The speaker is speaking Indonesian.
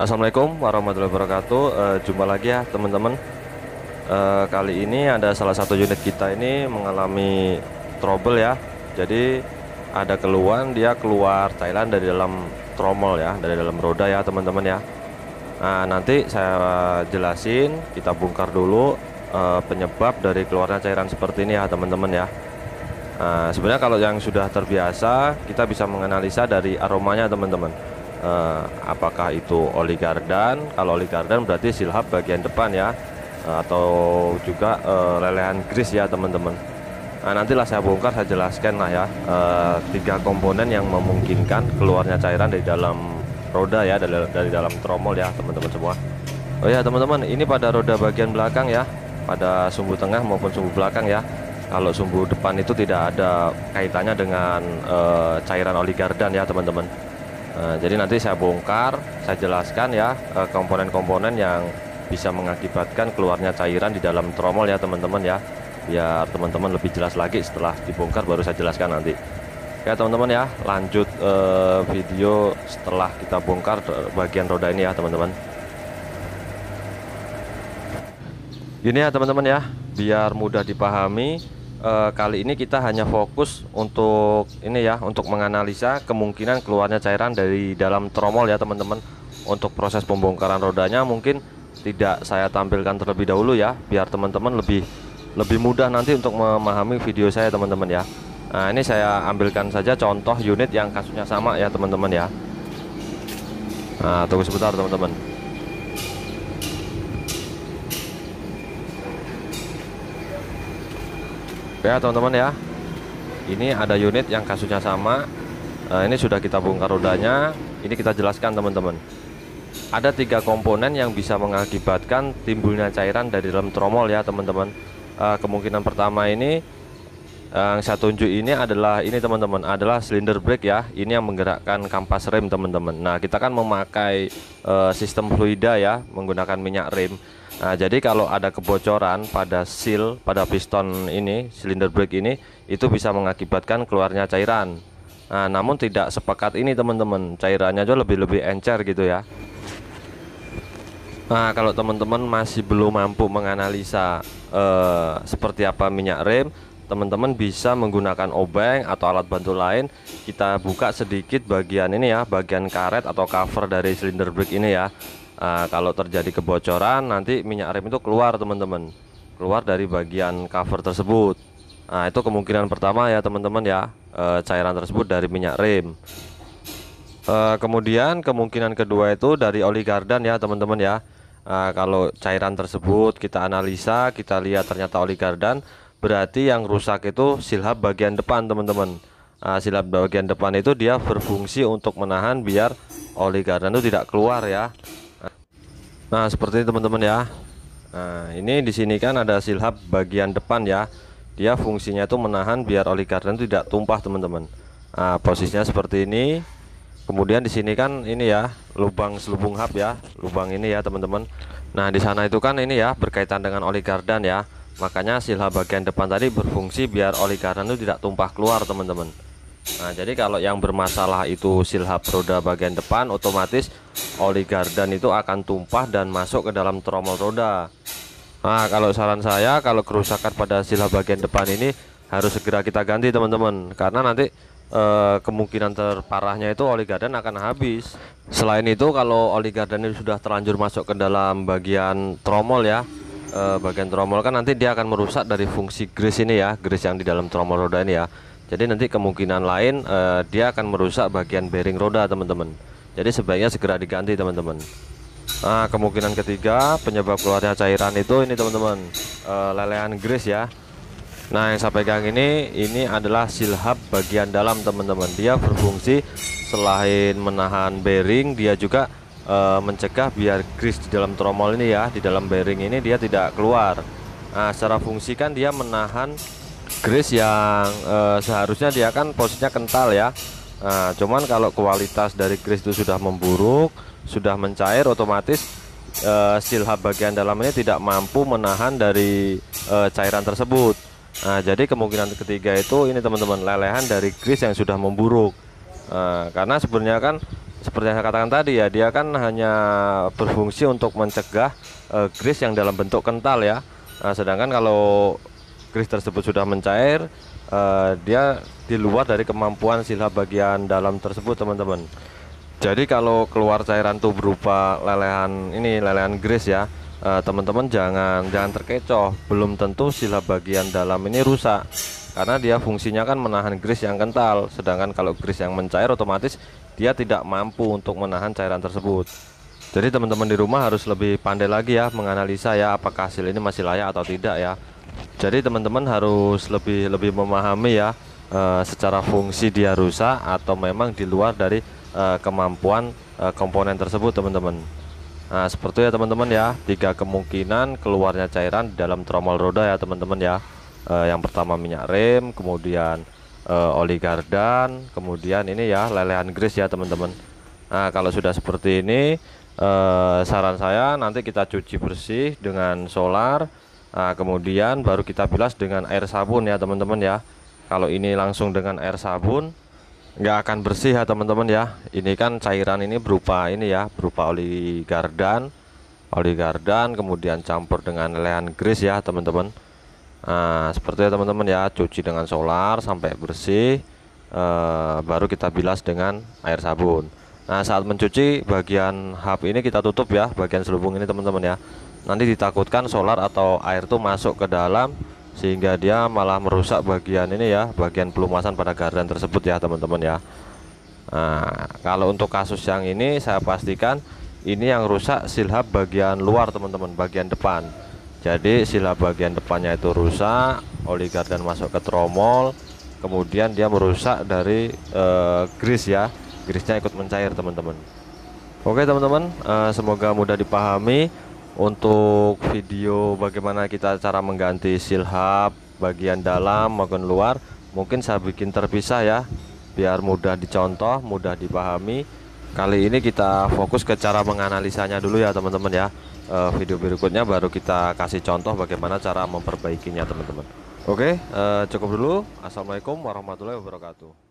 Assalamualaikum warahmatullahi wabarakatuh. Uh, jumpa lagi ya teman-teman. Uh, kali ini ada salah satu unit kita ini mengalami trouble ya. Jadi ada keluhan dia keluar Thailand dari dalam tromol ya, dari dalam roda ya teman-teman ya. Nah, nanti saya jelasin, kita bongkar dulu uh, penyebab dari keluarnya cairan seperti ini ya teman-teman ya. Nah, sebenarnya kalau yang sudah terbiasa kita bisa menganalisa dari aromanya teman-teman eh, apakah itu oligardan kalau oligardan berarti silhab bagian depan ya eh, atau juga eh, lelehan gris ya teman-teman nah, nantilah saya bongkar saya jelaskan lah ya eh, tiga komponen yang memungkinkan keluarnya cairan dari dalam roda ya dari, dari dalam tromol ya teman-teman semua oh ya teman-teman ini pada roda bagian belakang ya pada sumbu tengah maupun sumbu belakang ya kalau sumbu depan itu tidak ada kaitannya dengan e, cairan oligardan ya teman-teman Nah, jadi nanti saya bongkar, saya jelaskan ya eh, komponen-komponen yang bisa mengakibatkan keluarnya cairan di dalam tromol ya teman-teman ya. Biar teman-teman lebih jelas lagi setelah dibongkar baru saya jelaskan nanti. Oke teman-teman ya, lanjut eh, video setelah kita bongkar eh, bagian roda ini ya teman-teman. Ini ya teman-teman ya, biar mudah dipahami uh, kali ini kita hanya fokus untuk ini ya untuk menganalisa kemungkinan keluarnya cairan dari dalam tromol ya teman-teman untuk proses pembongkaran rodanya mungkin tidak saya tampilkan terlebih dahulu ya biar teman-teman lebih lebih mudah nanti untuk memahami video saya teman-teman ya nah ini saya ambilkan saja contoh unit yang kasusnya sama ya teman-teman ya nah tunggu sebentar teman-teman ya teman-teman ya ini ada unit yang kasusnya sama nah, ini sudah kita bongkar rodanya ini kita jelaskan teman-teman ada tiga komponen yang bisa mengakibatkan timbulnya cairan dari rem tromol ya teman-teman eh, kemungkinan pertama ini yang saya tunjuk ini adalah ini teman-teman adalah silinder brake ya ini yang menggerakkan kampas rem teman-teman nah kita kan memakai uh, sistem fluida ya menggunakan minyak rem nah jadi kalau ada kebocoran pada seal pada piston ini silinder brake ini itu bisa mengakibatkan keluarnya cairan nah namun tidak sepekat ini teman-teman cairannya juga lebih-lebih encer gitu ya Nah, kalau teman-teman masih belum mampu menganalisa uh, seperti apa minyak rem, teman-teman bisa menggunakan obeng atau alat bantu lain kita buka sedikit bagian ini ya bagian karet atau cover dari silinder brake ini ya nah, kalau terjadi kebocoran nanti minyak rem itu keluar teman-teman keluar dari bagian cover tersebut nah itu kemungkinan pertama ya teman-teman ya e, cairan tersebut dari minyak rem e, kemudian kemungkinan kedua itu dari oli gardan ya teman-teman ya Nah, kalau cairan tersebut kita analisa, kita lihat ternyata oli gardan berarti yang rusak itu silhab bagian depan teman-teman nah, silhab bagian depan itu dia berfungsi untuk menahan biar oli garden itu tidak keluar ya nah seperti ini teman-teman ya nah ini di sini kan ada silhab bagian depan ya dia fungsinya itu menahan biar oli garden itu tidak tumpah teman-teman nah posisinya seperti ini kemudian di sini kan ini ya lubang selubung hub ya lubang ini ya teman-teman nah di sana itu kan ini ya berkaitan dengan oli garden ya makanya silha bagian depan tadi berfungsi biar oli gardan itu tidak tumpah keluar teman-teman nah jadi kalau yang bermasalah itu silha roda bagian depan otomatis oli gardan itu akan tumpah dan masuk ke dalam tromol roda nah kalau saran saya kalau kerusakan pada silha bagian depan ini harus segera kita ganti teman-teman karena nanti eh, kemungkinan terparahnya itu oli gardan akan habis selain itu kalau oli gardan ini sudah terlanjur masuk ke dalam bagian tromol ya uh, bagian tromol kan nanti dia akan merusak dari fungsi grease ini ya grease yang di dalam tromol roda ini ya jadi nanti kemungkinan lain uh, dia akan merusak bagian bearing roda teman-teman jadi sebaiknya segera diganti teman-teman nah kemungkinan ketiga penyebab keluarnya cairan itu ini teman-teman uh, lelehan grease ya Nah yang saya pegang ini ini adalah silhab bagian dalam teman-teman dia berfungsi selain menahan bearing dia juga uh, mencegah biar grease di dalam tromol ini ya di dalam bearing ini dia tidak keluar nah secara fungsi kan dia menahan grease yang uh, seharusnya dia kan posisinya kental ya nah cuman kalau kualitas dari grease itu sudah memburuk sudah mencair otomatis uh, eh, silhab bagian dalam ini tidak mampu menahan dari uh, cairan tersebut nah jadi kemungkinan ketiga itu ini teman-teman lelehan dari grease yang sudah memburuk nah, karena sebenarnya kan seperti yang saya katakan tadi ya dia kan hanya berfungsi untuk mencegah uh, eh, grease yang dalam bentuk kental ya nah, sedangkan kalau grease tersebut sudah mencair uh, dia di luar dari kemampuan sila bagian dalam tersebut teman-teman jadi kalau keluar cairan tuh berupa lelehan ini lelehan grease ya teman-teman uh, jangan jangan terkecoh belum tentu sila bagian dalam ini rusak karena dia fungsinya kan menahan grease yang kental sedangkan kalau grease yang mencair otomatis dia tidak mampu untuk menahan cairan tersebut jadi teman-teman di rumah harus lebih pandai lagi ya menganalisa ya apakah hasil ini masih layak atau tidak ya jadi teman-teman harus lebih lebih memahami ya e, secara fungsi dia rusak atau memang di luar dari e, kemampuan e, komponen tersebut teman-teman nah seperti ya teman-teman ya tiga kemungkinan keluarnya cairan dalam tromol roda ya teman-teman ya uh, yang pertama minyak rem kemudian uh, oli gardan kemudian ini ya lelehan grease ya teman-teman nah kalau sudah seperti ini uh, saran saya nanti kita cuci bersih dengan solar nah, kemudian baru kita bilas dengan air sabun ya teman-teman ya kalau ini langsung dengan air sabun nggak akan bersih ya teman-teman ya ini kan cairan ini berupa ini ya berupa oli gardan oli gardan kemudian campur dengan lelehan grease ya teman-teman nah seperti itu ya, teman-teman ya cuci dengan solar sampai bersih e, baru kita bilas dengan air sabun nah saat mencuci bagian hub ini kita tutup ya bagian selubung ini teman-teman ya nanti ditakutkan solar atau air itu masuk ke dalam sehingga dia malah merusak bagian ini ya bagian pelumasan pada gardan tersebut ya teman-teman ya nah kalau untuk kasus yang ini saya pastikan ini yang rusak silhab bagian luar teman-teman bagian depan jadi sila bagian depannya itu rusak oligardan masuk ke tromol kemudian dia merusak dari uh, eh, gris ya grisnya ikut mencair teman-teman oke teman-teman uh, semoga mudah dipahami untuk video bagaimana kita cara mengganti silhab bagian dalam maupun luar mungkin saya bikin terpisah ya biar mudah dicontoh mudah dipahami kali ini kita fokus ke cara menganalisanya dulu ya teman-teman ya e, video berikutnya baru kita kasih contoh bagaimana cara memperbaikinya teman-teman oke e, cukup dulu assalamualaikum warahmatullahi wabarakatuh